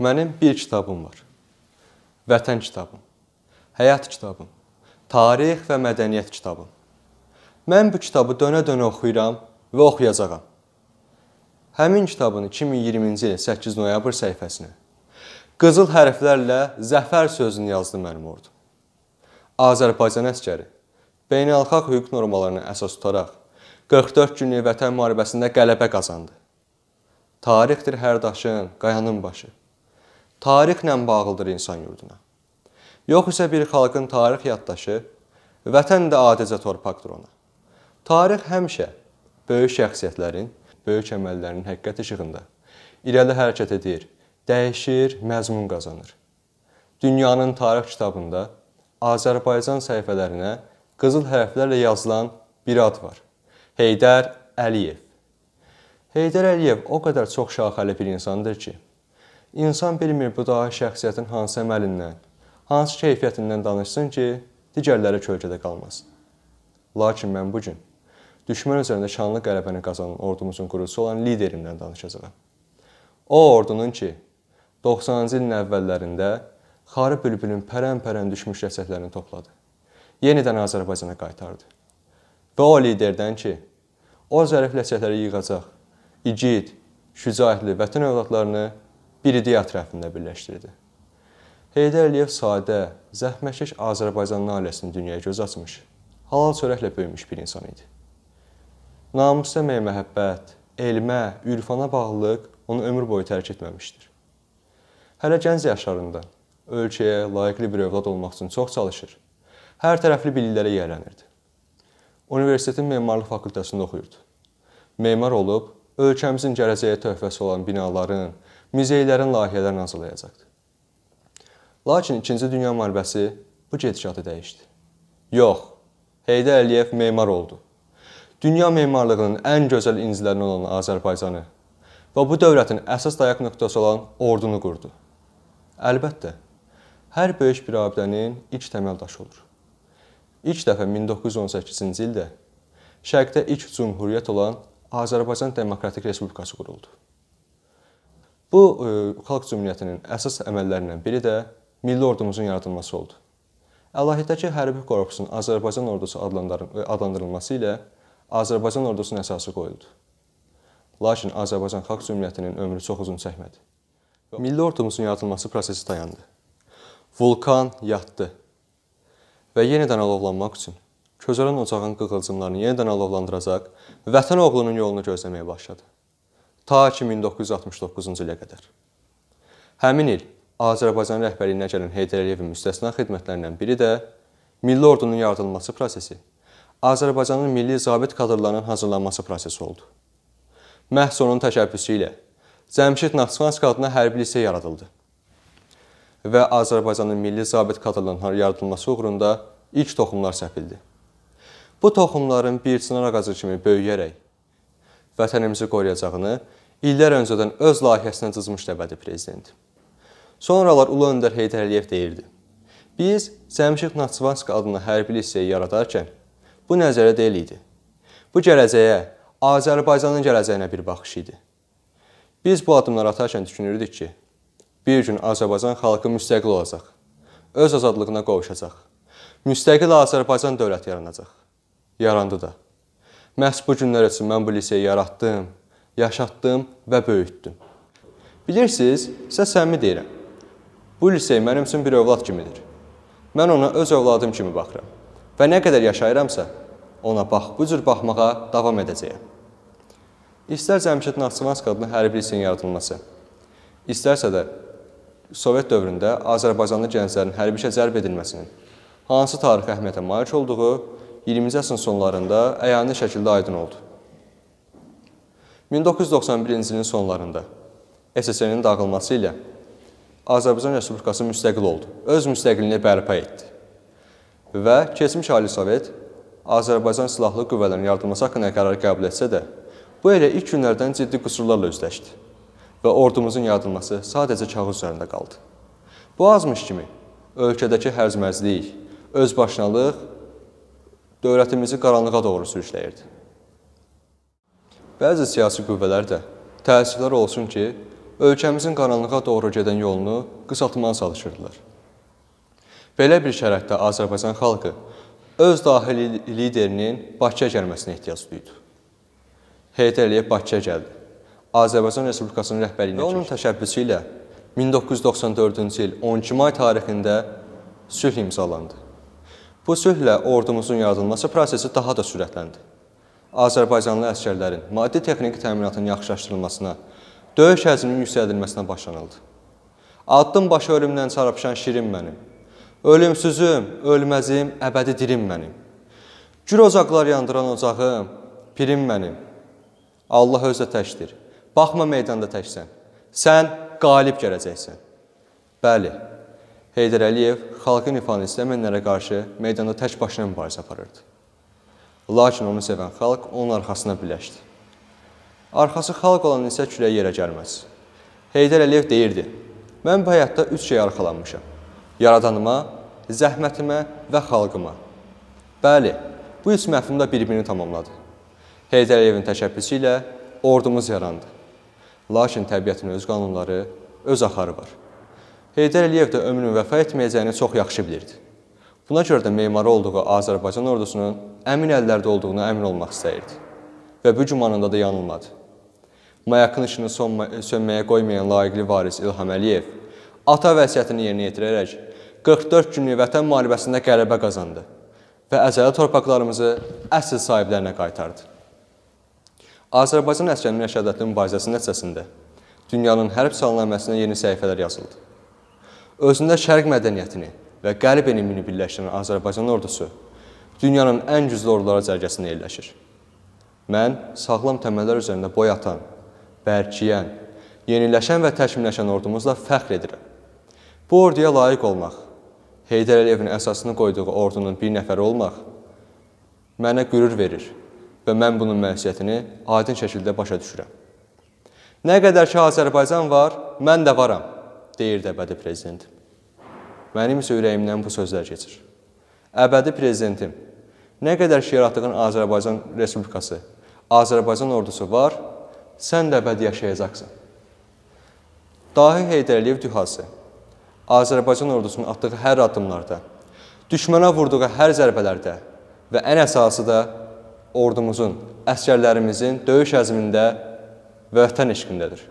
Mənim bir kitabım var. Vətən kitabım. Həyat kitabım. Tarix və mədəniyyət kitabım. Mən bu kitabı dönə-dönə oxuyuram və oxuyacağam. Həmin kitabın 2020-ci il 8 noyabr səhifəsinə qızıl hərflərlə zəfər sözünü yazdı mənim ordum. Azərbaycan əsgəri beynəlxalq hüquq normalarına əsas tutaraq 44 günlük vətən müharibəsində qələbə qazandı. Tarixdir hər daşın, qayanın başı tarixlə bağlıdır insan yurduna. Yox isə bir xalqın tarix yaddaşı, vətən də adicə torpaqdır ona. Tarix həmişə böyük şəxsiyyətlərin, böyük əməllərinin həqiqət işığında irəli hərəkət edir, dəyişir, məzmun qazanır. Dünyanın tarix kitabında Azərbaycan səhifələrinə qızıl hərflərlə yazılan bir ad var. Heydər Əliyev. Heydər Əliyev o qədər çox şaxəli bir insandır ki, İnsan bilmir bu da şəxsiyyətin hansı əməlindən, hansı keyfiyyətindən danışsın ki, digərləri kölgədə qalmasın. Lakin mən bu gün düşmən üzərində şanlı qələbəni qazanan ordumuzun qurucusu olan liderimdən danışacağam. O ordunun ki, 90-cı ilin əvvəllərində Xarı Bülbülün pərən-pərən düşmüş rəsədlərini topladı. Yenidən Azərbaycana qaytardı. Və o liderdən ki, o zərif rəsədləri yığacaq, igid, şücaətli vətən övladlarını bir ideya ətrafında birləşdirdi. Heydər Əliyev sadə, zəhmətkeş Azərbaycanlı ailəsini dünyaya göz açmış, halal çörəklə böyümüş bir insan idi. Namus deməyə məhəbbət, elmə, ürfana bağlılıq onu ömür boyu tərk etməmişdir. Hələ gənc yaşlarından ölkəyə layiqli bir övlad olmaq üçün çox çalışır. Hər tərəfli biliklərə yiyələnirdi. Universitetin memarlıq fakültəsində oxuyurdu. Memar olub ölkəmizin gələcəyə töhfəsi olan binaların, muzeylərin layihələrini hazırlayacaqdı. Lakin 2-ci Dünya müharibəsi bu gedişatı dəyişdi. Yox, Heydər Əliyev memar oldu. Dünya memarlığının ən gözəl incilərindən olan Azərbaycanı və bu dövlətin əsas dayaq nöqtəsi olan ordunu qurdu. Əlbəttə, hər böyük bir abidənin ilk təməl daşı olur. İlk dəfə 1918-ci ildə Şərqdə ilk cümhuriyyət olan Azərbaycan Demokratik Respublikası quruldu. Bu e, xalq cümhuriyyətinin əsas əməllərindən biri də milli ordumuzun yaradılması oldu. Əlahidəki hərbi korpusun Azərbaycan ordusu e, adlandırılması ilə Azərbaycan ordusunun əsası qoyuldu. Lakin Azərbaycan xalq cümhuriyyətinin ömrü çox uzun çəkmədi. Milli ordumuzun yaradılması prosesi dayandı. Vulkan yatdı və yenidən alovlanmaq üçün közələn ocağın qığılcımlarını yenidən alovlandıracaq vətən oğlunun yolunu gözləməyə başladı ta ki 1969-cu ilə qədər. Həmin il Azərbaycan rəhbərliyinə gələn Heydər Əliyevin müstəsna xidmətlərindən biri də milli ordunun yaradılması prosesi, Azərbaycanın milli zabit kadrlarının hazırlanması prosesi oldu. Məhz onun təşəbbüsü ilə Cəmşid Naxçıvanski adına hərbi lisey yaradıldı və Azərbaycanın milli zabit kadrlarının yaradılması uğrunda ilk toxumlar səpildi. Bu toxumların bir çınar ağacı kimi böyüyərək vətənimizi qoruyacağını illər öncədən öz layihəsinə cızmışdı əbədi prezident. Sonralar Ulu Öndər Heydər Əliyev deyirdi: "Biz Cəmşid Naxçıvansk adlı hərbi liseyi yaradarkən bu nəzərə deyil idi. Bu gələcəyə, Azərbaycanın gələcəyinə bir baxış idi. Biz bu addımları atarkən düşünürdük ki, bir gün Azərbaycan xalqı müstəqil olacaq, öz azadlığına qovuşacaq. Müstəqil Azərbaycan dövləti yaranacaq. Yarandı da. Məhz bu günlər üçün mən bu liseyi yaratdım, yaşatdım və böyütdüm. Bilirsiniz, sizə səmimi deyirəm. Bu lisey mənim üçün bir övlad kimidir. Mən ona öz övladım kimi baxıram. Və nə qədər yaşayıramsa, ona bax, bu cür baxmağa davam edəcəyəm. İstər Cəmşid Naxçıvansk adına hərbi liseyin yaradılması, istərsə də Sovet dövründə Azərbaycanlı gənclərin hərbi işə cəlb edilməsinin hansı tarixi əhəmiyyətə malik olduğu 20-ci əsrin sonlarında əyani şəkildə aydın oldu. 1991-ci ilin sonlarında SSR-nin dağılması ilə Azərbaycan Respublikası müstəqil oldu. Öz müstəqiliyini bərpa etdi. Və keçmiş Ali Sovet Azərbaycan Silahlı Qüvvələrinin yardımması haqqında qərar qəbul etsə də, bu elə ilk günlərdən ciddi qüsurlarla üzləşdi və ordumuzun yardılması sadəcə kağız üzərində qaldı. Bu azmış kimi ölkədəki hərzməzlik, özbaşınalıq dövlətimizi qaranlığa doğru sürükləyirdi bəzi siyasi qüvvələr də təəssüflər olsun ki, ölkəmizin qaranlığa doğru gedən yolunu qısaltmağa çalışırdılar. Belə bir şəraitdə Azərbaycan xalqı öz daxili liderinin Bakıya gəlməsinə ehtiyac duydu. Heydər Əliyev Bakıya gəldi. Azərbaycan Respublikasının rəhbərliyinə və onun təşəbbüsü ilə 1994-cü il 12 may tarixində sülh imzalandı. Bu sülhlə ordumuzun yaradılması prosesi daha da sürətləndi. Azərbaycanlı əsgərlərin maddi-texniki təminatının yaxşılaşdırılmasına, döyüş həcminin yüksəldilməsinə başlanıldı. Addım başı ölümdən çarpışan şirin mənim. Ölümsüzüm, ölməzim, əbədi dirim mənim. Gür ocaqlar yandıran ocağım, pirim mənim. Allah özdə təkdir. Baxma meydanda təksən. Sən qalib gələcəksən. Bəli, Heydər Əliyev xalqın ifanı istəmənlərə qarşı meydanda tək başına mübarizə aparırdı. Lakin onu sevən xalq onun arxasına birləşdi. Arxası xalq olan isə küləyə yerə gəlməz. Heydər Əliyev deyirdi: "Mən bu həyatda üç şeyə arxalanmışam: yaradanıma, zəhmətimə və xalqıma." Bəli, bu üç məfhum da bir-birini tamamladı. Heydər Əliyevin təşəbbüsü ilə ordumuz yarandı. Lakin təbiətin öz qanunları, öz axarı var. Heydər Əliyev də ömrünü vəfa etməyəcəyini çox yaxşı bilirdi. Buna görə də memarı olduğu Azərbaycan ordusunun əmin əllərdə olduğuna əmin olmaq istəyirdi. Və bu gümanında da yanılmadı. Mayakın işini sönməyə qoymayan layiqli varis İlham Əliyev ata vəsiyyətini yerinə yetirərək 44 günlük vətən müharibəsində qələbə qazandı və əzəli torpaqlarımızı əsl sahiblərinə qaytardı. Azərbaycan əskərinin rəşadətli mübarizəsi nəticəsində dünyanın hərb salnaməsinə yeni səhifələr yazıldı. Özündə şərq mədəniyyətini, və Qərb enimini birləşdirən Azərbaycan ordusu dünyanın ən güclü orduları cərgəsində yerləşir. Mən sağlam təməllər üzərində boy atan, bərkiyən, yeniləşən və təkmilləşən ordumuzla fəxr edirəm. Bu orduya layiq olmaq, Heydər Əliyevin əsasını qoyduğu ordunun bir nəfəri olmaq mənə qürür verir və mən bunun məsuliyyətini aydın şəkildə başa düşürəm. Nə qədər ki Azərbaycan var, mən də varam, deyir dəbədi prezident. Mənim isə ürəyimdən bu sözlər keçir. Əbədi prezidentim, nə qədər ki yaratdığın Azərbaycan Respublikası, Azərbaycan ordusu var, sən də əbədi yaşayacaqsan. Dahi Heydərliyev dühası Azərbaycan ordusunun atdığı hər addımlarda, düşmənə vurduğu hər zərbələrdə və ən əsası da ordumuzun, əsgərlərimizin döyüş əzmində və vətən eşqindədir.